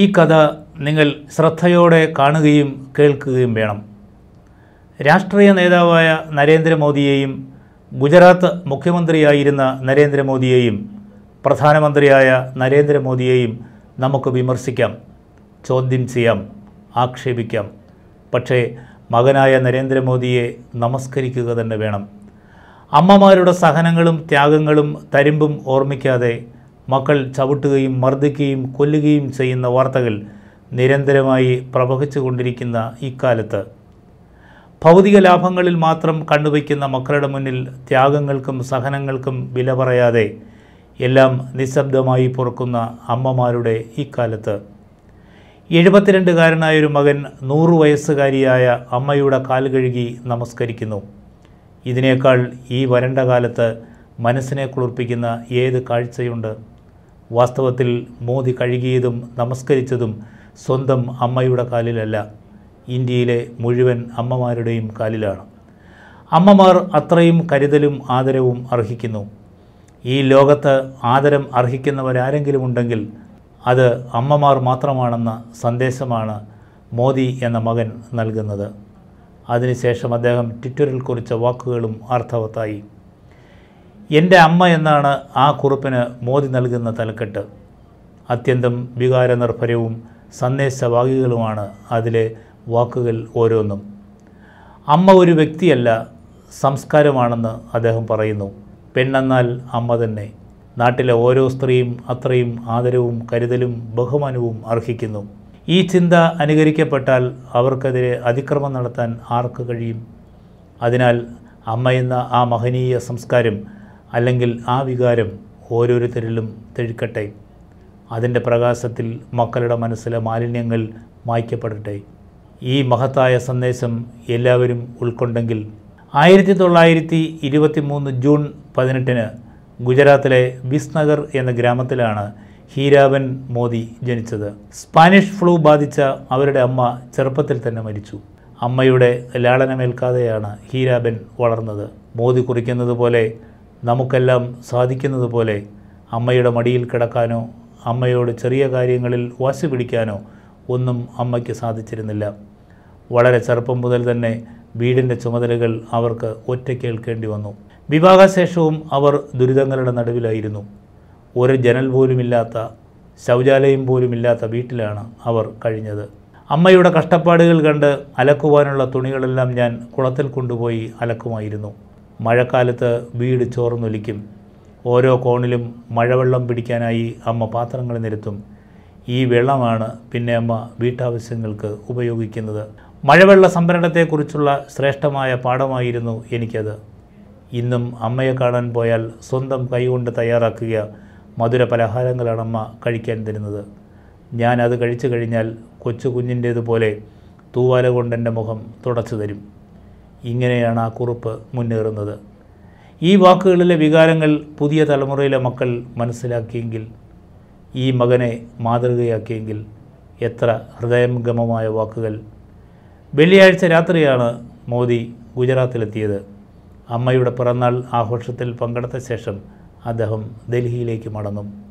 ഈ കഥ നിങ്ങൾ ശ്രദ്ധയോടെ കാണുകയും കേൾക്കുകയും വേണം രാഷ്ട്രീയ നേതാവായ നരേന്ദ്രമോദിയെയും ഗുജറാത്ത് മുഖ്യമന്ത്രിയായിരുന്ന നരേന്ദ്രമോദിയെയും പ്രധാനമന്ത്രിയായ നരേന്ദ്രമോദിയെയും നമുക്ക് വിമർശിക്കാം ചോദ്യം ചെയ്യാം ആക്ഷേപിക്കാം പക്ഷേ മകനായ നരേന്ദ്രമോദിയെ നമസ്കരിക്കുക തന്നെ വേണം അമ്മമാരുടെ സഹനങ്ങളും ത്യാഗങ്ങളും തരിമ്പും ഓർമ്മിക്കാതെ മക്കൾ ചവിട്ടുകയും മർദ്ദിക്കുകയും കൊല്ലുകയും ചെയ്യുന്ന വാർത്തകൾ നിരന്തരമായി പ്രവഹിച്ചു കൊണ്ടിരിക്കുന്ന ഇക്കാലത്ത് ഭൗതിക ലാഭങ്ങളിൽ മാത്രം കണ്ണുവയ്ക്കുന്ന മക്കളുടെ മുന്നിൽ ത്യാഗങ്ങൾക്കും സഹനങ്ങൾക്കും വില പറയാതെ എല്ലാം നിശബ്ദമായി പൊറുക്കുന്ന അമ്മമാരുടെ ഇക്കാലത്ത് എഴുപത്തിരണ്ടുകാരനായൊരു മകൻ നൂറ് വയസ്സുകാരിയായ അമ്മയുടെ കാൽ കഴുകി നമസ്കരിക്കുന്നു ഇതിനേക്കാൾ ഈ വരണ്ട കാലത്ത് മനസ്സിനെ കുളിർപ്പിക്കുന്ന ഏത് കാഴ്ചയുണ്ട് വാസ്തവത്തിൽ മോദി കഴുകിയതും നമസ്കരിച്ചതും സ്വന്തം അമ്മയുടെ കാലിലല്ല ഇന്ത്യയിലെ മുഴുവൻ അമ്മമാരുടെയും കാലിലാണ് അമ്മമാർ അത്രയും കരുതലും ആദരവും അർഹിക്കുന്നു ഈ ലോകത്ത് ആദരം അർഹിക്കുന്നവരാരെങ്കിലും ഉണ്ടെങ്കിൽ അത് അമ്മമാർ മാത്രമാണെന്ന സന്ദേശമാണ് മോദി എന്ന മകൻ നൽകുന്നത് അതിനുശേഷം അദ്ദേഹം ട്വിറ്ററിൽ കുറിച്ച വാക്കുകളും അർത്ഥവത്തായി എൻ്റെ അമ്മ എന്നാണ് ആ കുറിപ്പിന് മോദി നൽകുന്ന തലക്കെട്ട് അത്യന്തം വികാരനിർഭരവും സന്ദേശവാഹികളുമാണ് അതിലെ വാക്കുകൾ ഓരോന്നും അമ്മ ഒരു വ്യക്തിയല്ല സംസ്കാരമാണെന്ന് അദ്ദേഹം പറയുന്നു പെണ്ണെന്നാൽ അമ്മ തന്നെ നാട്ടിലെ ഓരോ സ്ത്രീയും അത്രയും ആദരവും കരുതലും ബഹുമാനവും അർഹിക്കുന്നു ഈ ചിന്ത അനുകരിക്കപ്പെട്ടാൽ അവർക്കെതിരെ അതിക്രമം നടത്താൻ ആർക്ക് കഴിയും അതിനാൽ അമ്മയെന്ന ആ മഹനീയ സംസ്കാരം അല്ലെങ്കിൽ ആ വികാരം ഓരോരുത്തരിലും തെഴുക്കട്ടെ അതിൻ്റെ പ്രകാശത്തിൽ മക്കളുടെ മനസ്സിലെ മാലിന്യങ്ങൾ മായ്ക്കപ്പെടട്ടെ ഈ മഹത്തായ സന്ദേശം എല്ലാവരും ഉൾക്കൊണ്ടെങ്കിൽ ആയിരത്തി തൊള്ളായിരത്തി ഇരുപത്തി മൂന്ന് ജൂൺ പതിനെട്ടിന് ഗുജറാത്തിലെ വിസ്നഗർ എന്ന ഗ്രാമത്തിലാണ് ഹീരാബൻ മോദി ജനിച്ചത് സ്പാനിഷ് ഫ്ലൂ ബാധിച്ച അവരുടെ അമ്മ ചെറുപ്പത്തിൽ തന്നെ മരിച്ചു അമ്മയുടെ ലാളനമേൽക്കാതെയാണ് ഹീരാബൻ വളർന്നത് മോദി കുറിക്കുന്നത് പോലെ നമുക്കെല്ലാം സാധിക്കുന്നത് പോലെ അമ്മയുടെ മടിയിൽ കിടക്കാനോ അമ്മയോട് ചെറിയ കാര്യങ്ങളിൽ വാശി പിടിക്കാനോ ഒന്നും അമ്മയ്ക്ക് സാധിച്ചിരുന്നില്ല വളരെ ചെറുപ്പം മുതൽ തന്നെ വീടിൻ്റെ ചുമതലകൾ അവർക്ക് ഒറ്റക്കേൽക്കേണ്ടി വന്നു വിവാഹശേഷവും അവർ ദുരിതങ്ങളുടെ നടുവിലായിരുന്നു ഒരു ജനൽ പോലുമില്ലാത്ത ശൗചാലയം പോലുമില്ലാത്ത വീട്ടിലാണ് അവർ കഴിഞ്ഞത് അമ്മയുടെ കഷ്ടപ്പാടുകൾ കണ്ട് അലക്കുവാനുള്ള തുണികളെല്ലാം ഞാൻ കുളത്തിൽ കൊണ്ടുപോയി അലക്കുമായിരുന്നു മഴക്കാലത്ത് വീട് ചോർന്നൊലിക്കും ഓരോ കോണിലും മഴവെള്ളം പിടിക്കാനായി അമ്മ പാത്രങ്ങൾ നിരത്തും ഈ വെള്ളമാണ് പിന്നെ അമ്മ വീട്ടാവശ്യങ്ങൾക്ക് ഉപയോഗിക്കുന്നത് മഴവെള്ള സംഭരണത്തെക്കുറിച്ചുള്ള ശ്രേഷ്ഠമായ പാഠമായിരുന്നു എനിക്കത് ഇന്നും അമ്മയെ കാണാൻ പോയാൽ സ്വന്തം കൈകൊണ്ട് തയ്യാറാക്കുക മധുര പലഹാരങ്ങളാണ് അമ്മ കഴിക്കാൻ തരുന്നത് ഞാൻ അത് കഴിച്ചു കഴിഞ്ഞാൽ കൊച്ചു കുഞ്ഞിൻ്റേതുപോലെ തൂവാല കൊണ്ട് എൻ്റെ മുഖം തുടച്ചു തരും ഇങ്ങനെയാണ് ആ കുറിപ്പ് മുന്നേറുന്നത് ഈ വാക്കുകളിലെ വികാരങ്ങൾ പുതിയ തലമുറയിലെ മക്കൾ മനസ്സിലാക്കിയെങ്കിൽ ഈ മകനെ മാതൃകയാക്കിയെങ്കിൽ എത്ര ഹൃദയംഗമമായ വാക്കുകൾ വെള്ളിയാഴ്ച രാത്രിയാണ് മോദി ഗുജറാത്തിലെത്തിയത് അമ്മയുടെ പിറന്നാൾ ആഘോഷത്തിൽ പങ്കെടുത്ത ശേഷം അദ്ദേഹം ഡൽഹിയിലേക്ക് മടങ്ങും